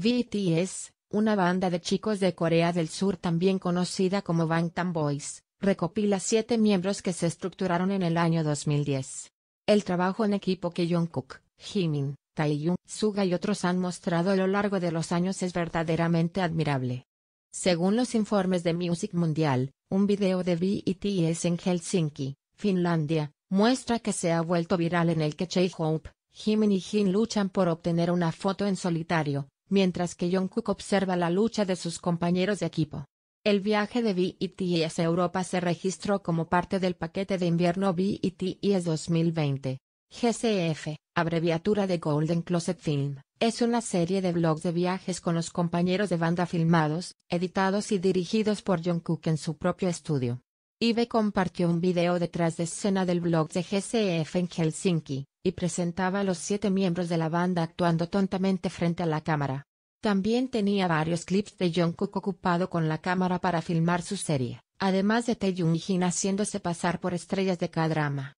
BTS, una banda de chicos de Corea del Sur también conocida como Bangtan Boys, recopila siete miembros que se estructuraron en el año 2010. El trabajo en equipo que Jungkook, Jimin, Taeyong, Suga y otros han mostrado a lo largo de los años es verdaderamente admirable. Según los informes de Music Mundial, un video de BTS en Helsinki, Finlandia, muestra que se ha vuelto viral en el que J-Hope, Jimin y Jin luchan por obtener una foto en solitario, mientras que Jungkook observa la lucha de sus compañeros de equipo. El viaje de BTS e e a Europa se registró como parte del paquete de invierno BTS 2020. GCF, abreviatura de Golden Closet Film, es una serie de blogs de viajes con los compañeros de banda filmados, editados y dirigidos por Jungkook en su propio estudio. Ibe compartió un video detrás de escena del blog de GCF en Helsinki, y presentaba a los siete miembros de la banda actuando tontamente frente a la cámara. También tenía varios clips de Jungkook ocupado con la cámara para filmar su serie, además de Jung y Jin haciéndose pasar por estrellas de cada drama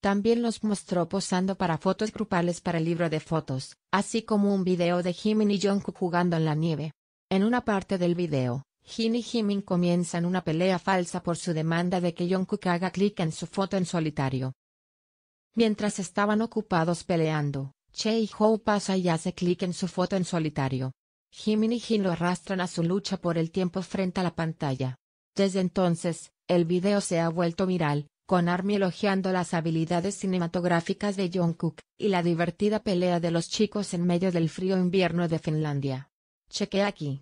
También los mostró posando para fotos grupales para el libro de fotos, así como un video de Jimin y Jungkook jugando en la nieve. En una parte del video, Jin y Jimin comienzan una pelea falsa por su demanda de que Jungkook haga clic en su foto en solitario. Mientras estaban ocupados peleando, y Ho pasa y hace clic en su foto en solitario. Jimin y Jin lo arrastran a su lucha por el tiempo frente a la pantalla. Desde entonces, el video se ha vuelto viral, con Army elogiando las habilidades cinematográficas de Jungkook y la divertida pelea de los chicos en medio del frío invierno de Finlandia. Cheque aquí.